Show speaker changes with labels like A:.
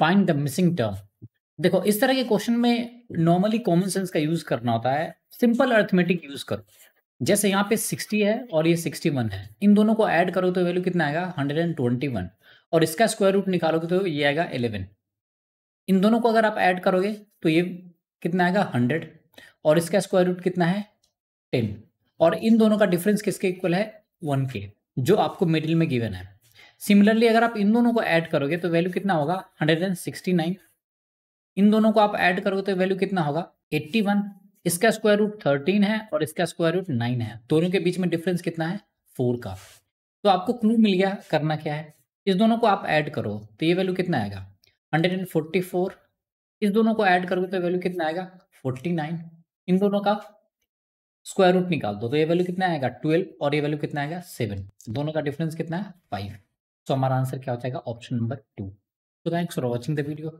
A: find the missing term देखो इस तरह के क्वेश्चन में नॉर्मली कॉमन सेंस का यूज करना होता है सिंपल अर्थमेटिक यूज करो जैसे यहाँ पे 60 है और ये 61 है इन दोनों को ऐड करो तो वैल्यू कितना आएगा 121 और इसका स्क्वायर रूट निकालोगे तो ये आएगा 11 इन दोनों को अगर आप ऐड करोगे तो ये कितना आएगा 100 और इसका स्क्वायर रूट कितना है 10 और इन दोनों का डिफरेंस किसके इक्वल है 1 के जो आपको मिडिल में गिवन है सिमिलरली अगर आप इन दोनों को ऐड करोगे तो वैल्यू कितना होगा 169 इन दोनों को आप ऐड करोगे तो वैल्यू कितना होगा 81 इसका स्क्वायर रूट 13 है और इसका स्क्वायर रूट 9 है दोनों के बीच में डिफरेंस कितना है 4 का तो आपको क्लू मिल गया करना क्या है इस दोनों को आप ऐड करो तो ये वैल्यू कितना आएगा फोर इस दोनों को ऐड करोगे तो वैल्यू कितना आएगा नाइन इन दोनों का स्क्वायर रूट निकाल दो तो ये वैल्यू कितना आएगा ट्वेल्व और ये वैल्यू कितना आएगा सेवन दोनों का डिफरेंस कितना है फाइव सो हमारा आंसर क्या हो जाएगा option number two so thanks for watching the video